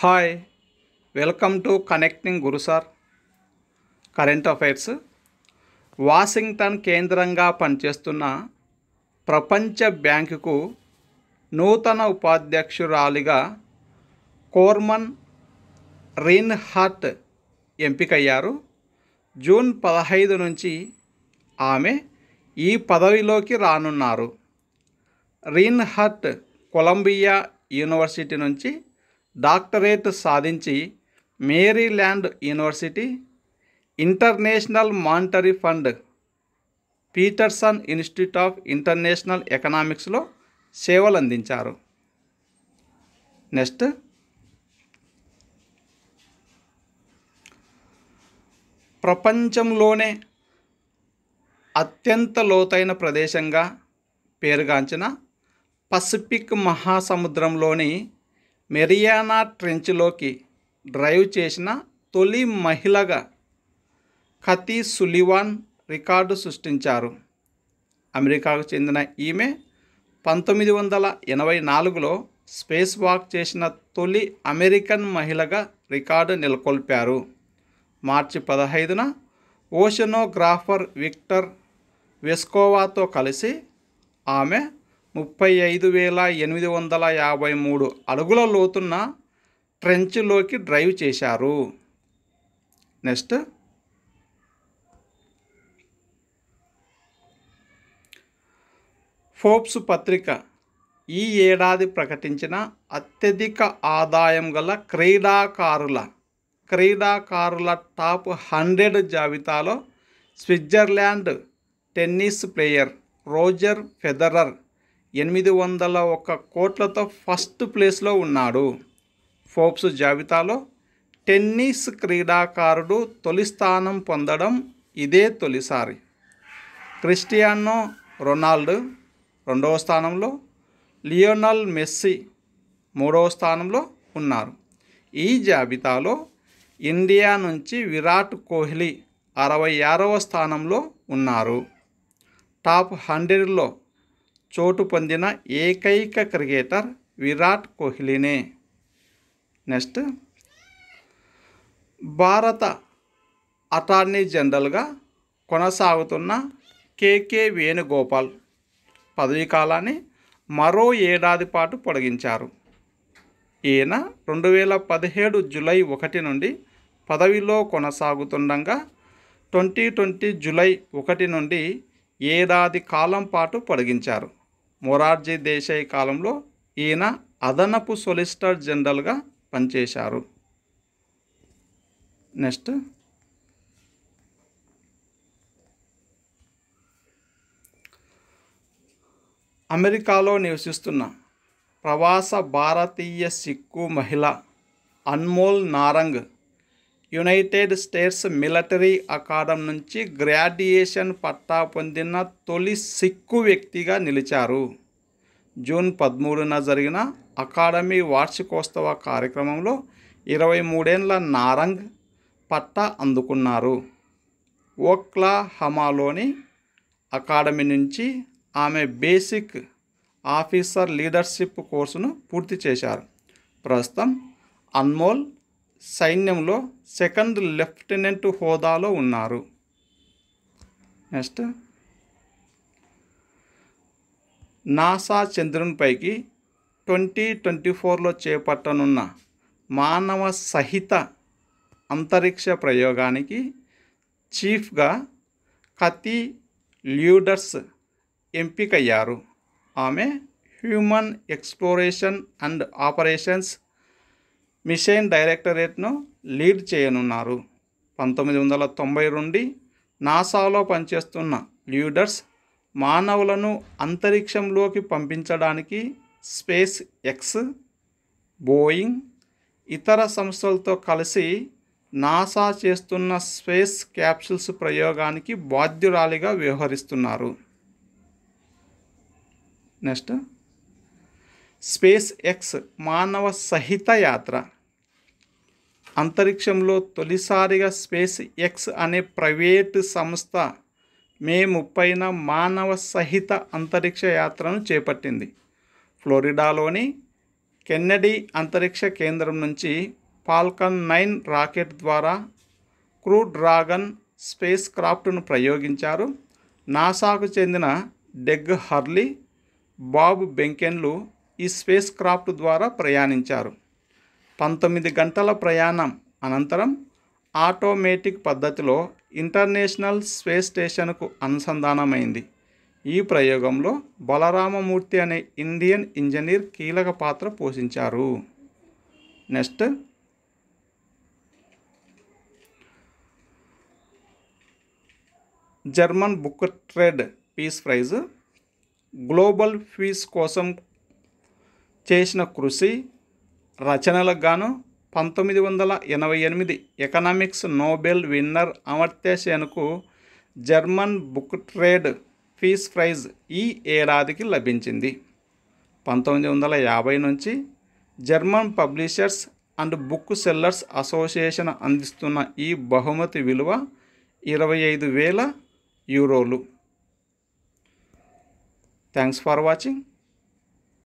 hi welcome to connecting guru sir current affairs Washington కేంద్రంగా పనిచేస్తున్న ప్రపంచ బ్యాంకుకు నూతన ఉపాధ్యక్షురాలిగా కోర్మన్ రీన్హార్ట్ ఎంపికయ్యారు జూన్ పదహైదు నుంచి ఆమె ఈ పదవిలోకి రానున్నారు రీన్హార్ట్ కొలంబియా యూనివర్సిటీ నుంచి డాక్టరేట్ సాధించి Maryland University International Monetary Fund Peterson Institute of International ఎకనామిక్స్లో సేవలు అందించారు నెక్స్ట్ ప్రపంచంలోనే అత్యంత లోతైన ప్రదేశంగా పేరుగాంచిన పసిఫిక్ మహాసముద్రంలోని మెరియానా ట్రెంచ్లోకి డ్రైవ్ చేసిన తొలి మహిళగా ఖతీ సులివాన్ రికార్డు సృష్టించారు అమెరికాకు చెందిన ఈమె పంతొమ్మిది వందల ఎనభై నాలుగులో స్పేస్ వాక్ చేసిన తొలి అమెరికన్ మహిళగా రికార్డు నెలకొల్పారు మార్చి పదహైదున ఓషనోగ్రాఫర్ విక్టర్ వెస్కోవాతో కలిసి ఆమె ముప్పై ఐదు వేల ఎనిమిది వందల యాభై మూడు అడుగుల లోతున్న ట్రెంచ్లోకి డ్రైవ్ చేశారు నెక్స్ట్ ఫోర్బ్స్ పత్రిక ఈ ఏడాది ప్రకటించిన అత్యధిక ఆదాయం గల క్రీడాకారుల క్రీడాకారుల టాప్ హండ్రెడ్ జాబితాలో Switzerland tennis player Roger Federer ఎనిమిది వందల ఒక్క కోట్లతో ఫస్ట్ ప్లేస్లో ఉన్నాడు ఫోర్బ్స్ జాబితాలో టెన్నిస్ క్రీడాకారుడు తొలి స్థానం పొందడం ఇదే తొలిసారి క్రిస్టియానో రొనాల్డ్ రెండవ స్థానంలో లియోనల్ మెస్సీ మూడవ స్థానంలో ఉన్నారు ఈ జాబితాలో ఇండియా నుంచి విరాట్ కోహ్లీ అరవై ఆరవ స్థానంలో ఉన్నారు టాప్ హండ్రెడ్లో చోటు పొందిన ఏకైక క్రికెటర్ విరాట్ కోహ్లీనే నెక్స్ట్ భారత అటార్నీ జనరల్గా కొనసాగుతున్న కేకే వేణుగోపాల్ పదవీ కాలాన్ని మరో ఏడాది పాటు పొడిగించారు ఈయన రెండు వేల పదిహేడు జులై ఒకటి నుండి పదవిలో కొనసాగుతుండగా ట్వంటీ ట్వంటీ జులై ఒకటి నుండి ఏడాది కాలం పాటు పొడిగించారు మొరార్జీ దేశాయ్ కాలంలో ఈయన అదనపు సొలిసిటర్ జనరల్గా పనిచేశారు నెక్స్ట్ అమెరికాలో నివసిస్తున్న ప్రవాస భారతీయ సిక్కు మహిళ Anmol Narang United States Military Academy నుంచి గ్రాడ్యుయేషన్ పట్టా పొందిన తొలి సిక్కు వ్యక్తిగా నిలిచారు జూన్ పదమూడున జరిగిన అకాడమీ వార్షికోత్సవ కార్యక్రమంలో ఇరవై మూడేండ్ల నారంగ్ పట్టా అందుకున్నారు ఓక్లాహమాలోని అకాడమీ నుంచి ఆమె బేసిక్ ఆఫీసర్ లీడర్షిప్ కోర్సును పూర్తి చేశారు ప్రస్తుతం అన్మోల్ సైన్యంలో సెకండ్ లెఫ్టినెంట్ హోదాలో ఉన్నారు నెక్స్ట్ నాసా చంద్రునిపైకి ట్వంటీ ట్వంటీ ఫోర్లో చేపట్టనున్న మానవ సహిత అంతరిక్ష ప్రయోగానికి చీఫ్గా కతి ల్యూడర్స్ ఎంపికయ్యారు ఆమె human exploration and operations mission డైరెక్టరేట్ను లీడ్ చేయనున్నారు పంతొమ్మిది వందల తొంభై నుండి నాసాలో పనిచేస్తున్న ల్యూడర్స్ మానవులను అంతరిక్షంలోకి పంపించడానికి స్పేస్ ఎక్స్ బోయింగ్ ఇతర సంస్థలతో కలిసి నాసా చేస్తున్న స్పేస్ క్యాప్సుల్స్ ప్రయోగానికి బాధ్యురాలిగా వ్యవహరిస్తున్నారు నెక్స్ట్ స్పేస్ ఎక్స్ మానవ సహిత యాత్ర అంతరిక్షంలో తొలిసారిగా స్పేస్ ఎక్స్ అనే ప్రైవేటు సంస్థ మే ముప్పైన మానవ సహిత అంతరిక్ష యాత్రను చేపట్టింది ఫ్లోరిడాలోని కెన్నడీ అంతరిక్ష కేంద్రం నుంచి పాల్కన్ నైన్ రాకెట్ ద్వారా క్రూ డ్రాగన్ స్పేస్ క్రాఫ్ట్ను ప్రయోగించారు నాసాకు చెందిన డెగ్ హర్లీ బాబ్ బెంకెన్లు ఈ స్పేస్ క్రాఫ్ట్ ద్వారా ప్రయాణించారు పంతొమ్మిది గంటల ప్రయాణం అనంతరం ఆటోమేటిక్ పద్ధతిలో ఇంటర్నేషనల్ స్పేస్ స్టేషన్కు అనుసంధానమైంది ఈ ప్రయోగంలో బలరామమూర్తి అనే ఇండియన్ ఇంజనీర్ కీలక పాత్ర పోషించారు next German book trade peace prize global peace కోసం చేసిన కృషి రచనలకు గాను పంతొమ్మిది వందల ఎనభై ఎనిమిది ఎకనామిక్స్ నోబెల్ విన్నర్ అమర్త్య సేన్కు German book trade peace prize ఈ ఏడాదికి లభించింది పంతొమ్మిది వందల యాభై నుంచి German publishers and booksellers association అందిస్తున్న ఈ బహుమతి విలువ ఇరవై ఐదు వేల యూరోలు థ్యాంక్స్ ఫర్ వాచింగ్